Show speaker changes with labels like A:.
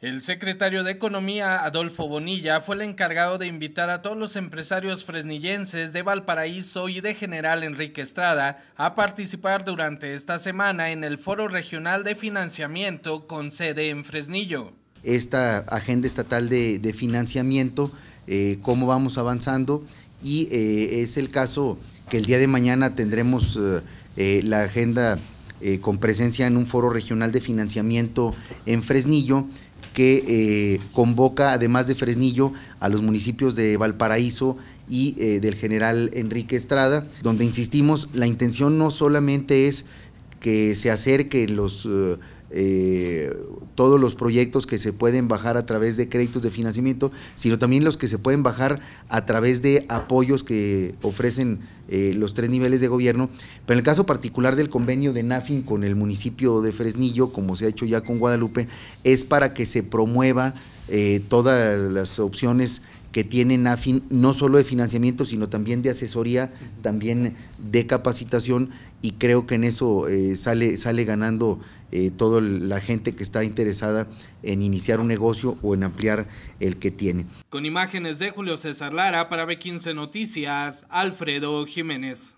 A: El secretario de Economía, Adolfo Bonilla, fue el encargado de invitar a todos los empresarios fresnillenses de Valparaíso y de General Enrique Estrada a participar durante esta semana en el Foro Regional de Financiamiento con sede en Fresnillo.
B: Esta agenda estatal de, financiamiento, eh, cómo vamos avanzando y eh, es el caso que el día de mañana tendremos eh, la agenda con presencia en un foro regional de financiamiento en Fresnillo que eh, convoca, además de Fresnillo, a los municipios de Valparaíso y eh, del general Enrique Estrada, donde insistimos, la intención no solamente es que se acerquen los... Eh, eh, todos los proyectos que se pueden bajar a través de créditos de financiamiento, sino también los que se pueden bajar a través de apoyos que ofrecen eh, los tres niveles de gobierno. Pero en el caso particular del convenio de NAFIN con el municipio de Fresnillo, como se ha hecho ya con Guadalupe, es para que se promueva eh, todas las opciones que tienen no solo de financiamiento, sino también de asesoría, también de capacitación y creo que en eso eh, sale, sale ganando eh, toda la gente que está interesada en iniciar un negocio o en ampliar el que tiene.
A: Con imágenes de Julio César Lara para B15 Noticias, Alfredo Jiménez.